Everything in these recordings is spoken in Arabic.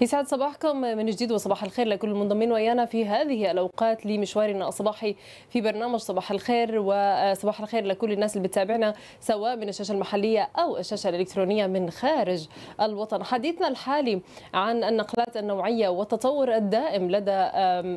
يسعد صباحكم من جديد وصباح الخير لكل المنضمين ويانا في هذه الاوقات لمشوارنا الصباحي في برنامج صباح الخير وصباح الخير لكل الناس اللي بتتابعنا سواء من الشاشه المحليه او الشاشه الالكترونيه من خارج الوطن. حديثنا الحالي عن النقلات النوعيه والتطور الدائم لدى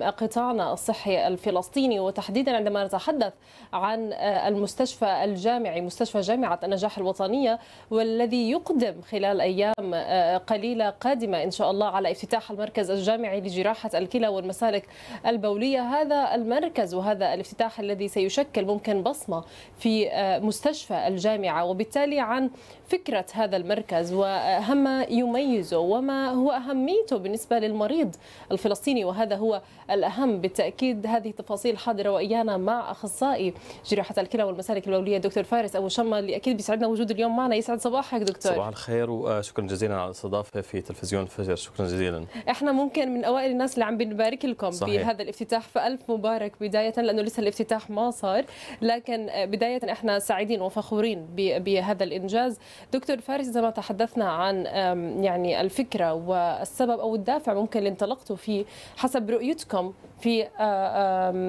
قطاعنا الصحي الفلسطيني وتحديدا عندما نتحدث عن آه، المستشفى الجامعي مستشفى جامعه النجاح الوطنيه والذي يقدم خلال ايام آه، قليله قادمه ان شاء الله على افتتاح المركز الجامعي لجراحة الكلى والمسالك البولية هذا المركز وهذا الافتتاح الذي سيشكل ممكن بصمة في آه، مستشفى الجامعة وبالتالي عن فكرة هذا المركز وأهم يميزه وما هو أهميته بالنسبة للمريض الفلسطيني وهذا هو الأهم بالتأكيد هذه التفاصيل حاضرة وإيانا مع أخصائي جراحة الكلى والمسالك البولية دكتور فارس أبو شمة اللي أكيد بيسعدنا وجود اليوم معنا يسعد صباحك دكتور صباح الخير وشكرا جزيلا على الاستضافة في تلفزيون الفجر شكرا شكرا جزيلا احنا ممكن من اوائل الناس اللي عم بنبارك لكم صحيح. بهذا الافتتاح فالف مبارك بدايه لانه لسه الافتتاح ما صار لكن بدايه احنا سعيدين وفخورين بهذا الانجاز دكتور فارس اذا ما تحدثنا عن يعني الفكره والسبب او الدافع ممكن اللي انطلقتوا فيه حسب رؤيتكم في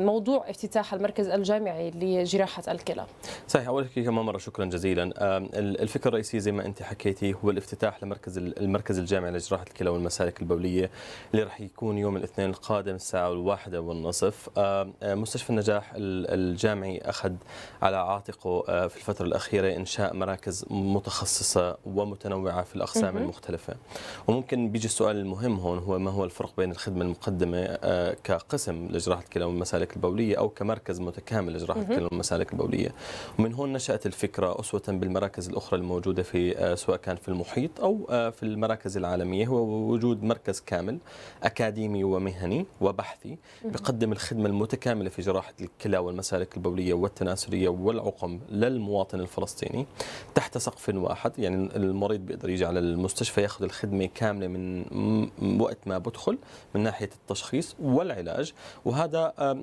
موضوع افتتاح المركز الجامعي لجراحه الكلى صحيح اول شيء كمان مره شكرا جزيلا الفكره الرئيسيه زي ما انت حكيتي هو الافتتاح لمركز المركز الجامعي لجراحه الكلى والمساء المسالك البولية اللي راح يكون يوم الاثنين القادم الساعة الواحدة والنصف آه، مستشفى النجاح الجامعي أخذ على عاتقه آه، في الفترة الأخيرة إنشاء مراكز متخصصة ومتنوعة في الأقسام المختلفة وممكن بيجي السؤال المهم هون هو ما هو الفرق بين الخدمة المقدمة آه، كقسم لجراحة الكلى والمسالك البولية أو كمركز متكامل لجراحة الكلى والمسالك البولية ومن هون نشأت الفكرة أسوة بالمراكز الأخرى الموجودة في سواء كان في المحيط أو في المراكز العالمية هو وجود وجود مركز كامل اكاديمي ومهني وبحثي بقدم الخدمه المتكامله في جراحه الكلى والمسالك البوليه والتناسليه والعقم للمواطن الفلسطيني تحت سقف واحد يعني المريض بيقدر يجي على المستشفى ياخذ الخدمه كامله من وقت ما بدخل من ناحيه التشخيص والعلاج وهذا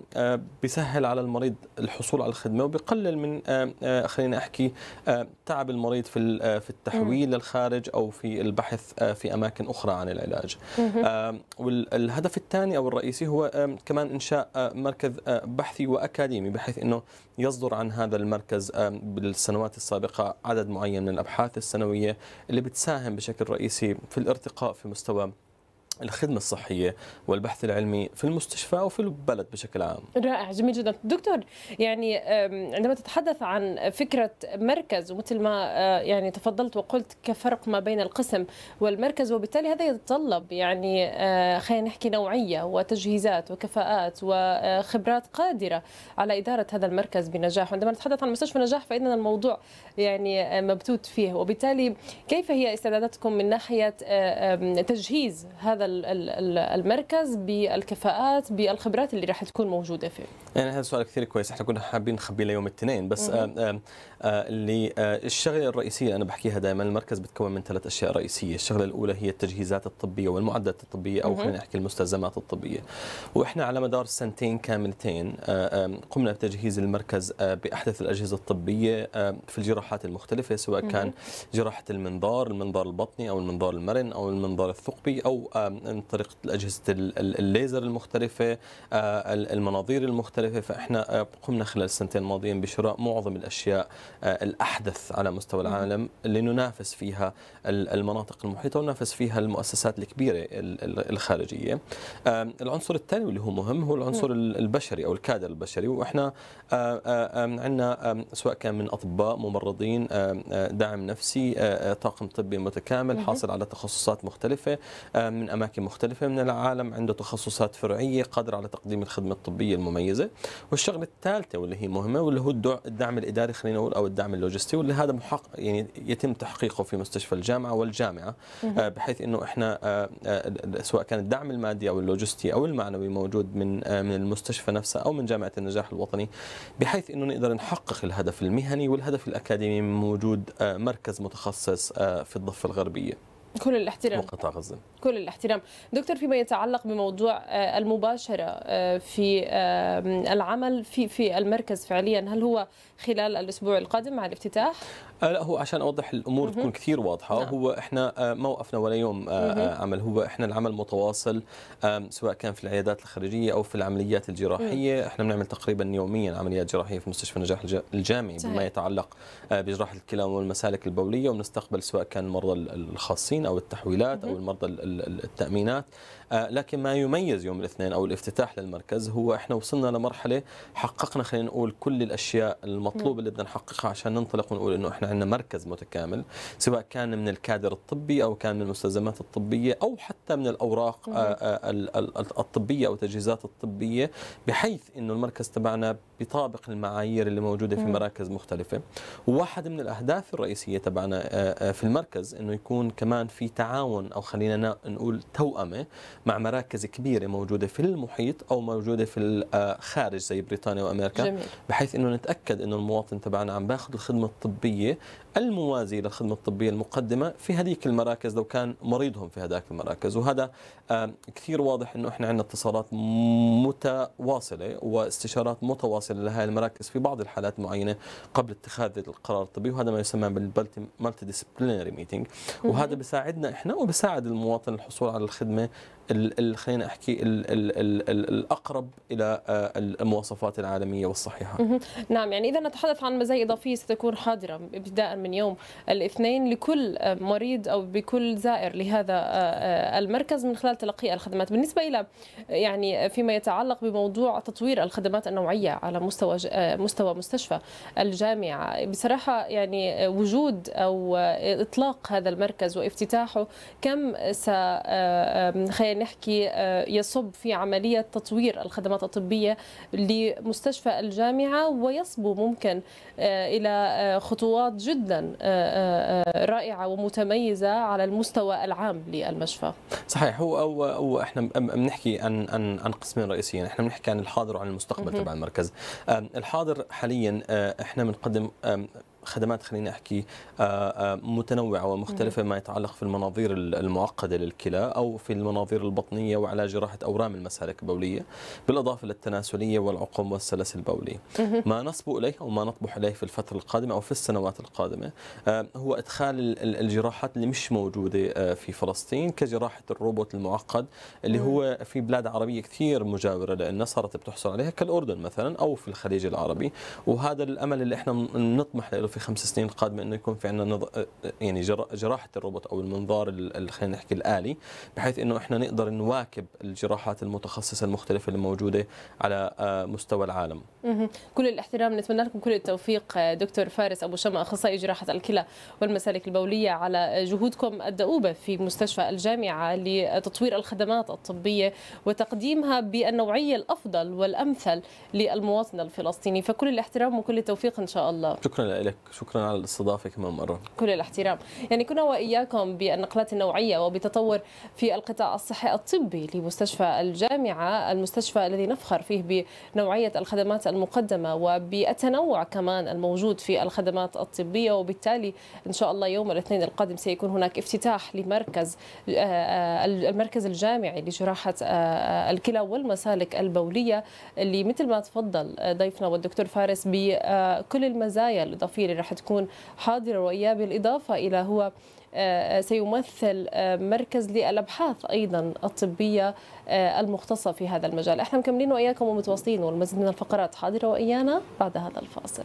بيسهل على المريض الحصول على الخدمه وبقلل من خلينا احكي تعب المريض في في التحويل للخارج او في البحث في اماكن اخرى عن العلاج العلاج والهدف الثاني أو الرئيسي هو كمان إنشاء آه، مركز آه، بحثي وأكاديمي بحيث أنه يصدر عن هذا المركز بالسنوات السابقة عدد معين من الأبحاث السنوية اللي بتساهم بشكل رئيسي في الارتقاء في مستوى الخدمة الصحية والبحث العلمي في المستشفى وفي البلد بشكل عام رائع جميل جدا دكتور يعني عندما تتحدث عن فكرة مركز ومثل ما آه، يعني تفضلت وقلت كفرق ما بين القسم والمركز وبالتالي هذا يتطلب يعني آه، خلينا نحكي نوعية وتجهيزات وكفاءات وخبرات قادرة على إدارة هذا المركز بنجاح وعندما نتحدث عن مستشفى نجاح فإن الموضوع يعني آه، مبتوت فيه وبالتالي كيف هي استعداداتكم من ناحية تجهيز هذا المركز بالكفاءات بالخبرات اللي راح تكون موجوده فيه يعني هذا سؤال كثير كويس احنا كنا حابين نخبيه ليوم الاثنين بس اللي الشغله آه، آه، آه، الرئيسيه انا بحكيها دائما المركز بتكون من ثلاث اشياء رئيسيه الشغله الاولى هي التجهيزات الطبيه والمعدات الطبيه او خلينا نحكي المستلزمات الطبيه واحنا على مدار سنتين كاملتين قمنا بتجهيز المركز باحدث الاجهزه الطبيه في الجراحات المختلفه سواء كان جراحه المنظار المنظار البطني او المنظار المرن او المنظار الثقبي او طريقه اجهزه الليزر المختلفه المناظير المختلفه مختلفة فإحنا آه، قمنا خلال السنتين الماضيين بشراء معظم الأشياء آه، الأحدث على مستوى العالم لننافس فيها المناطق المحيطة وننافس فيها المؤسسات الكبيرة الخارجية العنصر الثاني واللي هو مهم هو العنصر البشري أو الكادر البشري وإحنا آه، عندنا سواء كان من أطباء ممرضين دعم نفسي طاقم طبي متكامل حاصل على تخصصات مختلفة من أماكن مختلفة من العالم عنده تخصصات فرعية قادر على تقديم الخدمة الطبية المميزة والشغله الثالثه واللي هي مهمه واللي هو الدعم الاداري خلينا نقول او الدعم اللوجستي واللي هذا محق يعني يتم تحقيقه في مستشفى الجامعه والجامعه آه، بحيث انه احنا آه، آه، سواء كان الدعم المادي او اللوجستي او المعنوي موجود من من المستشفى نفسه او من جامعه النجاح الوطني بحيث انه نقدر نحقق الهدف المهني والهدف الاكاديمي من وجود مركز متخصص في الضفه الغربيه كل الاحترام وقطاع غزة كل الاحترام دكتور فيما يتعلق بموضوع آه، المباشرة آه، في آه، العمل في في المركز فعليا هل هو خلال الأسبوع القادم مع الافتتاح؟ لا هو عشان أوضح الأمور تكون كثير واضحة نعم. هو إحنا ما وقفنا ولا يوم عمل هو إحنا العمل متواصل سواء كان في العيادات الخارجية أو في العمليات الجراحية إحنا بنعمل تقريبا يوميا عمليات جراحية في مستشفى نجاح الجامعي بما يتعلق بجراحة الكلى والمسالك البولية وبنستقبل سواء كان المرضى الخاصين التمكين أو التحويلات أو المرضى التأمينات آه، لكن ما يميز يوم الاثنين أو الافتتاح للمركز هو إحنا وصلنا لمرحلة حققنا خلينا نقول كل الأشياء المطلوبة اللي بدنا نحققها عشان ننطلق ونقول إنه إحنا عندنا مركز متكامل سواء كان من الكادر الطبي أو كان من المستلزمات الطبية أو حتى من الأوراق آه، آه، الطبية أو التجهيزات الطبية بحيث إنه المركز تبعنا بيطابق المعايير اللي موجودة في مراكز مختلفة وواحد من الأهداف الرئيسية تبعنا في المركز إنه يكون كمان في تعاون او خلينا نقول توأمه مع مراكز كبيره موجوده في المحيط او موجوده في الخارج آه، زي بريطانيا وامريكا جميل. بحيث انه نتاكد انه المواطن تبعنا عم باخذ الخدمه الطبيه الموازي للخدمة الطبية المقدمة في هذيك المراكز لو كان مريضهم في هذاك المراكز وهذا آه، كثير واضح أنه إحنا عندنا اتصالات متواصلة واستشارات متواصلة لهذه المراكز في بعض الحالات معينة قبل اتخاذ القرار الطبي وهذا ما يسمى بالمالتي ديسبلينري ميتنج وهذا بساعدنا إحنا وبساعد المواطن الحصول على الخدمة خلينا احكي الـ الـ الـ الاقرب الى آه، المواصفات العالميه والصحيحه. نعم يعني اذا نتحدث عن مزايا اضافيه ستكون حاضره ابتداء من من يوم الاثنين لكل مريض او بكل زائر لهذا آه، آه، المركز من خلال تلقي الخدمات بالنسبه الى يعني فيما يتعلق بموضوع تطوير الخدمات النوعيه على مستوى آه، مستوى مستشفى الجامعه بصراحه يعني وجود او اطلاق هذا المركز وافتتاحه كم س خلينا نحكي يصب في عمليه تطوير الخدمات الطبيه لمستشفى الجامعه ويصبو ممكن الى خطوات جد جدا آه، آه، آه، رائعه ومتميزه على المستوى العام للمشفى صحيح هو او او احنا بنحكي عن عن عن قسمين رئيسيين احنا بنحكي عن الحاضر وعن المستقبل تبع المركز الحاضر حاليا احنا بنقدم خدمات خليني احكي آه، آه، متنوعه ومختلفه ما يتعلق في المناظير المعقده للكلى او في المناظير البطنيه وعلى جراحه اورام المسالك البوليه بالاضافه للتناسليه والعقم والسلس البولي. ما نصب اليه او ما نطمح اليه في الفتره القادمه او في السنوات القادمه آه، هو ادخال الجراحات اللي مش موجوده في فلسطين كجراحه الروبوت المعقد اللي هو في بلاد عربيه كثير مجاوره لنا صارت بتحصل عليها كالاردن مثلا او في الخليج العربي وهذا الامل اللي احنا نطمح له في خمس سنين القادمه انه يكون في عندنا نض... يعني جراحه الروبوت او المنظار خلينا نحكي الالي بحيث انه احنا نقدر نواكب الجراحات المتخصصه المختلفه اللي موجوده على آه، مستوى العالم. كل الاحترام نتمنى لكم كل التوفيق آه، دكتور فارس ابو شمع اخصائي جراحه الكلى والمسالك البوليه على آه، جهودكم الدؤوبه في مستشفى الجامعه لتطوير الخدمات الطبيه وتقديمها بالنوعيه الافضل والامثل للمواطن الفلسطيني فكل الاحترام وكل التوفيق ان شاء الله. شكرا لك. شكرا على الاستضافة كمان مرة كل الاحترام يعني كنا وإياكم بالنقلات النوعية وبتطور في القطاع الصحي الطبي لمستشفى الجامعة المستشفى الذي نفخر فيه بنوعية الخدمات المقدمة وبالتنوع كمان الموجود في الخدمات الطبية وبالتالي إن شاء الله يوم الاثنين القادم سيكون هناك افتتاح لمركز آه، آه، المركز الجامعي لجراحة آه، الكلى والمسالك البولية اللي مثل ما تفضل ضيفنا والدكتور فارس بكل المزايا الإضافية اللي راح تكون حاضرة وإياه بالإضافة إلى هو آه، آه، سيمثل آه، مركز للابحاث ايضا الطبيه المختصه في هذا المجال، احنا مكملين واياكم ومتواصلين والمزيد من الفقرات حاضره وايانا بعد هذا الفاصل.